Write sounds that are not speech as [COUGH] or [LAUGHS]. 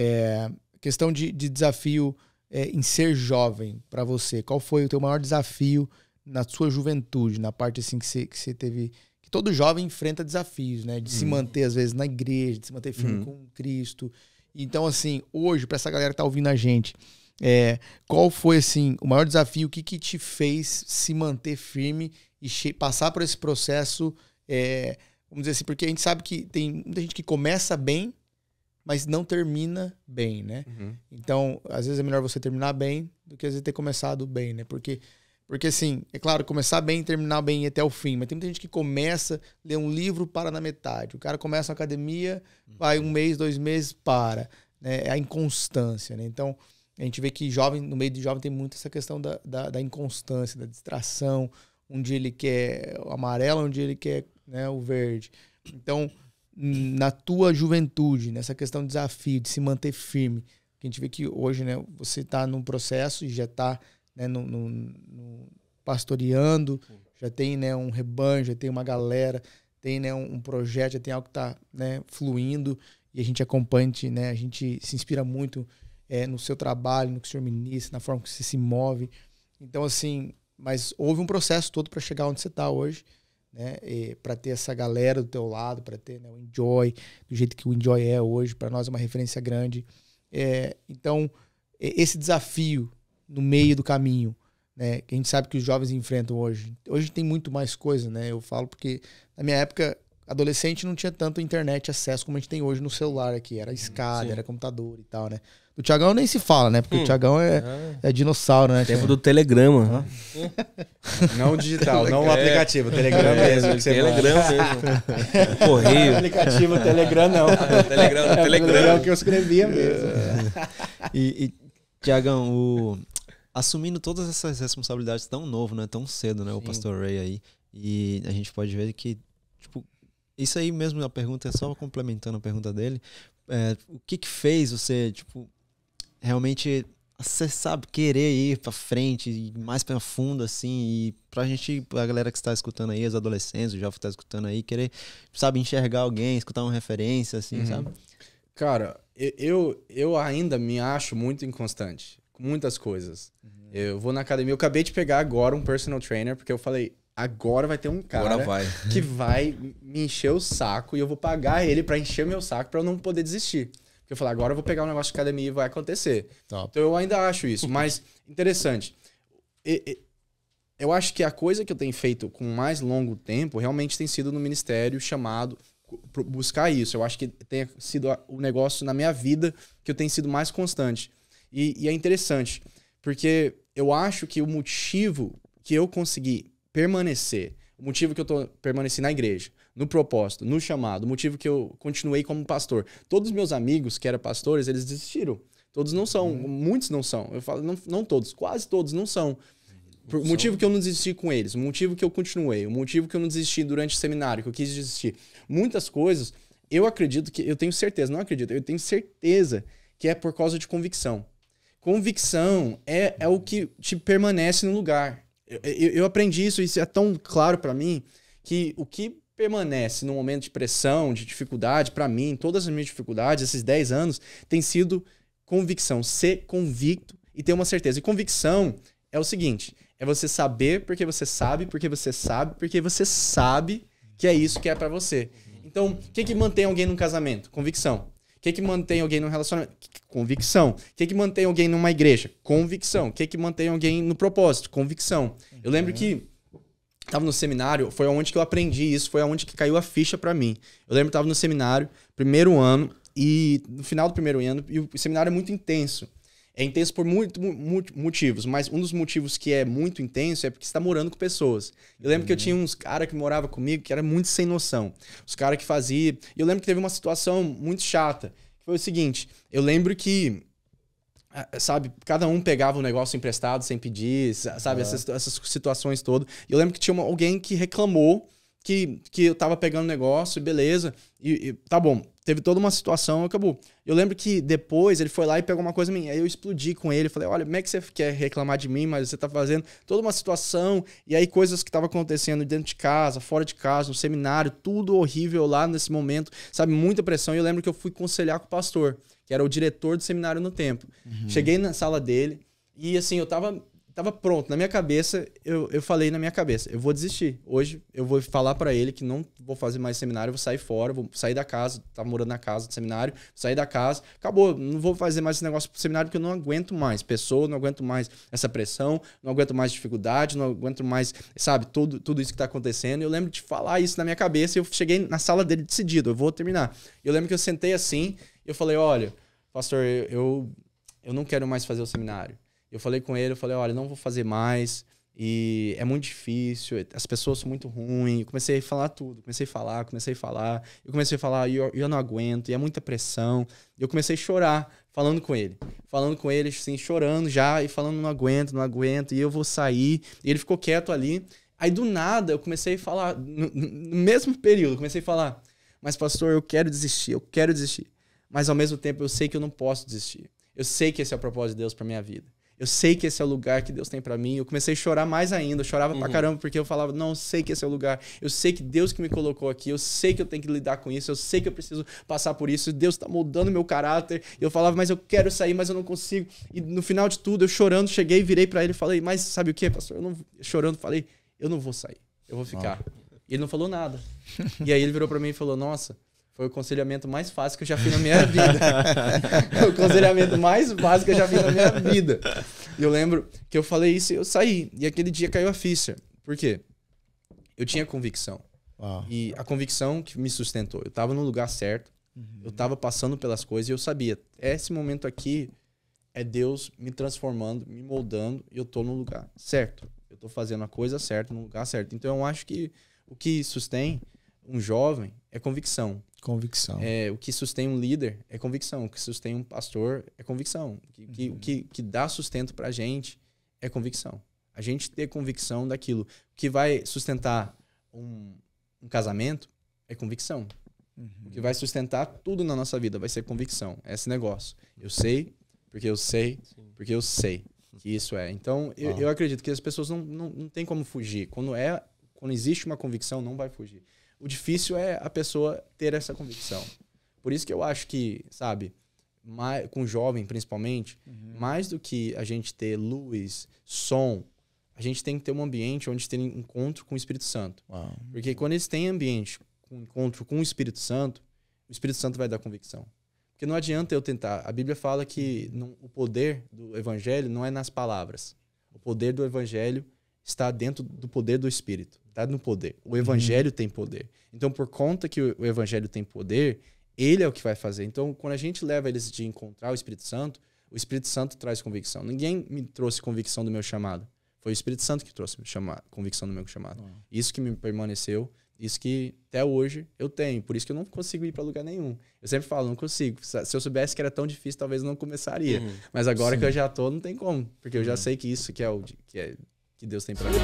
É, questão de, de desafio é, em ser jovem para você. Qual foi o teu maior desafio na sua juventude, na parte assim que você, que você teve que todo jovem enfrenta desafios, né? De hum. se manter, às vezes, na igreja, de se manter firme hum. com Cristo. Então, assim, hoje, para essa galera que tá ouvindo a gente, é, qual foi, assim, o maior desafio? O que, que te fez se manter firme e passar por esse processo? É, vamos dizer assim, porque a gente sabe que tem muita gente que começa bem mas não termina bem, né? Uhum. Então, às vezes é melhor você terminar bem do que às vezes ter começado bem, né? Porque, porque assim, é claro, começar bem, terminar bem até o fim, mas tem muita gente que começa, lê um livro, para na metade. O cara começa a academia, uhum. vai um mês, dois meses, para. Né? É a inconstância, né? Então, a gente vê que jovem, no meio de jovem tem muito essa questão da, da, da inconstância, da distração. Um dia ele quer o amarelo, um dia ele quer né, o verde. Então, na tua juventude, nessa questão de desafio, de se manter firme? Porque a gente vê que hoje, né, você está num processo e já está né, no, no, no, pastoreando, já tem né, um rebanho, já tem uma galera, tem né, um, um projeto, já tem algo que está né, fluindo e a gente acompanha, né, a gente se inspira muito é, no seu trabalho, no que o senhor ministra, na forma que você se move. Então, assim, mas houve um processo todo para chegar onde você está hoje né? Para ter essa galera do teu lado, para ter né, o Enjoy, do jeito que o Enjoy é hoje, para nós é uma referência grande. É, então, esse desafio no meio do caminho, né? Que a gente sabe que os jovens enfrentam hoje. Hoje tem muito mais coisa, né? Eu falo porque na minha época adolescente não tinha tanto internet acesso como a gente tem hoje no celular aqui, era escada, Sim. era computador e tal, né? O Thiagão nem se fala, né? Porque hum. o Thiagão é, ah. é, dinossauro, né? Tempo do Telegrama. [LAUGHS] Não digital, não o é. aplicativo. Telegram é, mesmo. É, Telegram mesmo. [LAUGHS] Correio. Não, aplicativo Telegram não. Ah, [LAUGHS] Telegram, é, Telegram. que eu escrevia mesmo. É. E, e o... assumindo todas essas responsabilidades tão novo, né? Tão cedo, né? Sim. O Pastor Ray aí. E a gente pode ver que, tipo, isso aí mesmo, a pergunta é só complementando a pergunta dele. É, o que que fez você, tipo, realmente você sabe querer ir para frente, e mais para fundo, assim, e pra gente, a galera que está escutando aí, os adolescentes, o jovem que tá escutando aí, querer, sabe, enxergar alguém, escutar uma referência, assim, uhum. sabe? Cara, eu, eu ainda me acho muito inconstante. Com muitas coisas. Uhum. Eu vou na academia, eu acabei de pegar agora um personal trainer, porque eu falei, agora vai ter um cara vai. que vai me encher o saco e eu vou pagar ele para encher meu saco para eu não poder desistir. Porque eu falei, agora eu vou pegar um negócio de academia e vai acontecer. Top. Então eu ainda acho isso, [LAUGHS] mas interessante. E, e, eu acho que a coisa que eu tenho feito com mais longo tempo realmente tem sido no ministério chamado buscar isso. Eu acho que tem sido o negócio na minha vida que eu tenho sido mais constante. E, e é interessante, porque eu acho que o motivo que eu consegui permanecer, o motivo que eu tô permaneci na igreja, no propósito, no chamado, motivo que eu continuei como pastor. Todos os meus amigos que eram pastores, eles desistiram. Todos não são, hum. muitos não são. Eu falo, não, não todos, quase todos não são. O motivo que eu não desisti com eles, o motivo que eu continuei, o motivo que eu não desisti durante o seminário, que eu quis desistir. Muitas coisas, eu acredito que, eu tenho certeza, não acredito, eu tenho certeza que é por causa de convicção. Convicção é, é o que te permanece no lugar. Eu, eu, eu aprendi isso, isso é tão claro para mim, que o que permanece num momento de pressão, de dificuldade, para mim, todas as minhas dificuldades, esses 10 anos, tem sido convicção, ser convicto e ter uma certeza. E convicção é o seguinte: é você saber porque você sabe, porque você sabe, porque você sabe que é isso que é para você. Então, o que, que mantém alguém num casamento? Convicção. O que, que mantém alguém num relacionamento? Convicção. O que, que mantém alguém numa igreja? Convicção. O que, que mantém alguém no propósito? Convicção. Eu lembro uhum. que tava no seminário, foi onde que eu aprendi isso, foi onde que caiu a ficha para mim. Eu lembro que tava no seminário, primeiro ano, e no final do primeiro ano, e o seminário é muito intenso. É intenso por muitos motivos, mas um dos motivos que é muito intenso é porque você está morando com pessoas. Eu lembro uhum. que eu uhum. tinha uns caras que morava comigo que era muito sem noção. Os caras que faziam. Eu lembro que teve uma situação muito chata. Que foi o seguinte: eu lembro que ah, sabe, cada um pegava um negócio emprestado sem pedir, sabe, uhum. essas, essas situações todas. E eu lembro que tinha uma, alguém que reclamou que, que eu tava pegando negócio, beleza, e, e, tá bom. Teve toda uma situação, acabou. Eu lembro que depois ele foi lá e pegou uma coisa minha. Aí eu explodi com ele, falei: olha, como é que você quer reclamar de mim, mas você tá fazendo toda uma situação, e aí coisas que estavam acontecendo dentro de casa, fora de casa, no seminário, tudo horrível lá nesse momento, sabe? Muita pressão. E eu lembro que eu fui conselhar com o pastor que era o diretor do seminário no tempo. Uhum. Cheguei na sala dele e assim, eu tava, tava pronto. Na minha cabeça, eu, eu falei na minha cabeça, eu vou desistir. Hoje eu vou falar para ele que não vou fazer mais seminário, vou sair fora, vou sair da casa, tava tá morando na casa do seminário, sair da casa, acabou, não vou fazer mais esse negócio pro seminário porque eu não aguento mais pessoa, não aguento mais essa pressão, não aguento mais dificuldade, não aguento mais, sabe, tudo, tudo isso que tá acontecendo. Eu lembro de falar isso na minha cabeça e eu cheguei na sala dele decidido, eu vou terminar. Eu lembro que eu sentei assim eu falei, olha, pastor, eu, eu não quero mais fazer o seminário. Eu falei com ele, eu falei, olha, não vou fazer mais. E é muito difícil, as pessoas são muito ruins. Eu comecei a falar tudo, comecei a falar, comecei a falar. Eu comecei a falar, eu, eu não aguento, e é muita pressão. Eu comecei a chorar falando com ele. Falando com ele, assim, chorando já, e falando, não aguento, não aguento, e eu vou sair. E ele ficou quieto ali. Aí do nada eu comecei a falar, no, no mesmo período, comecei a falar, mas pastor, eu quero desistir, eu quero desistir. Mas ao mesmo tempo eu sei que eu não posso desistir. Eu sei que esse é o propósito de Deus para minha vida. Eu sei que esse é o lugar que Deus tem para mim. Eu comecei a chorar mais ainda. Eu chorava uhum. pra caramba porque eu falava: "Não, eu sei que esse é o lugar. Eu sei que Deus que me colocou aqui. Eu sei que eu tenho que lidar com isso. Eu sei que eu preciso passar por isso. Deus está moldando meu caráter". Eu falava: "Mas eu quero sair, mas eu não consigo". E no final de tudo, eu chorando, cheguei, virei para ele e falei: "Mas sabe o que, pastor? Eu não chorando falei: "Eu não vou sair. Eu vou ficar". Não. Ele não falou nada. e aí ele virou para mim e falou: "Nossa, foi o aconselhamento mais fácil que eu já fiz na minha vida. [LAUGHS] o aconselhamento mais fácil que eu já fiz na minha vida. E eu lembro que eu falei isso e eu saí. E aquele dia caiu a ficha. Por quê? Eu tinha convicção. E a convicção que me sustentou. Eu estava no lugar certo. Uhum. Eu estava passando pelas coisas e eu sabia. Esse momento aqui é Deus me transformando, me moldando e eu estou no lugar certo. Eu estou fazendo a coisa certa no lugar certo. Então eu acho que o que sustém um jovem é convicção Convicção. É, o que sustém um líder é convicção. O que sustém um pastor é convicção. O que, uhum. que, que dá sustento pra gente é convicção. A gente ter convicção daquilo. O que vai sustentar um, um casamento é convicção. Uhum. O que uhum. vai sustentar tudo na nossa vida vai ser convicção. É esse negócio. Eu sei, porque eu sei, porque eu sei que isso é. Então, eu, eu acredito que as pessoas não, não, não tem como fugir. Quando é quando existe uma convicção, não vai fugir. O difícil é a pessoa ter essa convicção. Por isso que eu acho que, sabe, mais, com jovem principalmente, uhum. mais do que a gente ter luz, som, a gente tem que ter um ambiente onde tem encontro com o Espírito Santo. Uau. Porque quando eles têm ambiente com encontro com o Espírito Santo, o Espírito Santo vai dar convicção. Porque não adianta eu tentar. A Bíblia fala que não, o poder do evangelho não é nas palavras. O poder do evangelho está dentro do poder do Espírito. Está no poder. O uhum. Evangelho uhum. tem poder. Então, por conta que o Evangelho tem poder, ele é o que vai fazer. Então, quando a gente leva eles de encontrar o Espírito Santo, o Espírito Santo traz convicção. Ninguém me trouxe convicção do meu chamado. Foi o Espírito Santo que trouxe chamado, convicção do meu chamado. Uhum. Isso que me permaneceu, isso que até hoje eu tenho. Por isso que eu não consigo ir para lugar nenhum. Eu sempre falo, não consigo. Se eu soubesse que era tão difícil, talvez eu não começaria. Uhum. Mas agora Sim. que eu já tô, não tem como. Porque eu já uhum. sei que isso que é o que é que Deus tem para mim.